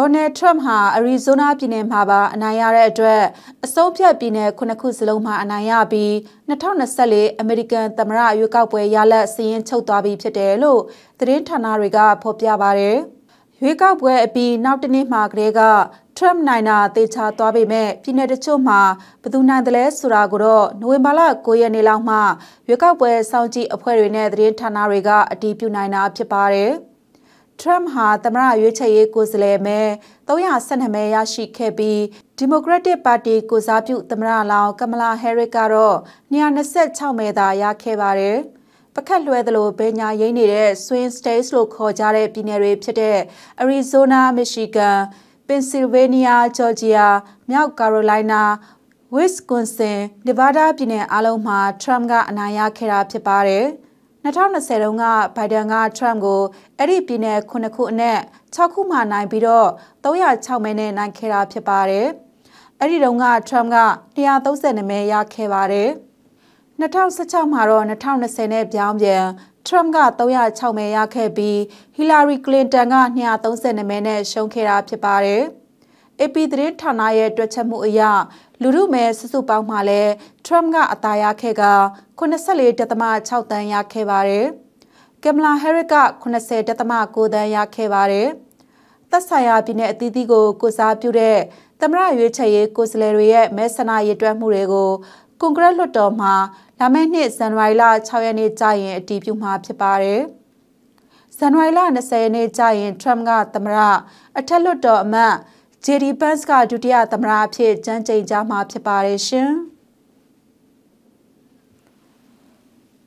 ဒေါ်နယ်ထရမ့်ဟာအရီဇိုနာပြည်နယ်မှာပါအနိုင်ရတဲ့အတွက်အစိုးဖြတ်ပြည်နယ်ခုနှစ်ခုစလုံးမှာအနိုင်ရပြီး2024အမေရိကန်သမ္မတရွေးကောက်ပွဲရလဒ်စည်ရင်ချုပ်သွားပြီဖြစ်တယ်လို့သတင်းဌာနတွေကဖော်ပြပါတယ်။ရွေးကောက်ပွဲအပြီးနောက်တနေ့မှာကလေးကထရမ့်နိုင်တာတေချာသွားပေမဲ့ပြည်내တချို့မှာဘယ်သူနိုင်တယ်လဲဆိုတာကိုတော့နိုဝင်ဘာလ9ရက်နေ့လောက်မှရွေးကောက်ပွဲစောင့်ကြည့်အဖွဲ့တွေနဲ့သတင်းဌာနတွေကအတည်ပြုနိုင်တာဖြစ်ပါတယ်။ထရမ့်ဟာသမရရွေးချယ်ရေးကိုယ်စားလှယ်မဲ312မဲရရှိခဲ့ပြီးဒီမိုကရက်တစ်ပါတီကိုစားပြုသမရလောင်ကမလာဟဲရစ်ကတော့226မဲသာရခဲ့ပါတယ်။ပခတ်လွှဲသလိုဘယ်ညာရိမ့်နေတဲ့ swing states လို့ခေါ်ကြတဲ့ပြည်နယ်တွေဖြစ်တဲ့ Arizona, Michigan, Pennsylvania, Georgia, မြောက် Carolina, Wisconsin, Nevada ပြည်နယ်အားလုံးမှာ Trump ကအနိုင်ရခဲ့တာဖြစ်ပါတယ်။2020တုန်းကဘိုင်ဒန်ကထရမ့်ကိုအဲ့ဒီပြည်နယ်9ခုအနက်6ခုမှနိုင်ပြီးတော့306မဲနဲ့နိုင်ခဲ့တာဖြစ်ပါတယ်။အဲ့ဒီတုန်းကထရမ့်က130မဲရခဲ့ပါတယ်။2016မှာတော့2020နဲ့ပြောင်းပြန်ထရမ့်က306မဲရခဲ့ပြီးဟီလာရီကလင်တန်က230မဲနဲ့ရှုံးခဲ့တာဖြစ်ပါတယ်။ AP သတင်းဌာနရဲ့တွက်ချက်မှုအရလူမှုမဲစုစုပေါင်းမှာလည်း Trump ကအသာရခဲ့က84.6တန်းရခဲ့ပါတယ်။ကင်မလာဟဲရစ်က80.9တန်းရခဲ့ပါတယ်။သက်ဆိုင်ရာပြည်내အသီးသီးကို ကိုစားပြုတဲ့သမရရွေးချယ်ရေးကိုယ်စားလှယ်တွေရဲ့မဲဆန္ဒရည်တွက်မှုတွေကိုကွန်ဂရက်လွှတ်တော်မှာလာမယ့်နှစ်ဇန်နဝါရီလ6ရက်နေ့ကြာရင်အတည်ပြုမှာဖြစ်ပါတယ်။ဇန်နဝါရီလ20ရက်နေ့ကြာရင် Trump ကသမရအထက်လွှတ်တော်အမတ်ဂျေဒီပန့်စ်ကဒုတိယသမ္မတအဖြစ်ကြမ်းကြိမ်ကြမှာဖြစ်ပါတယ်ရှင်။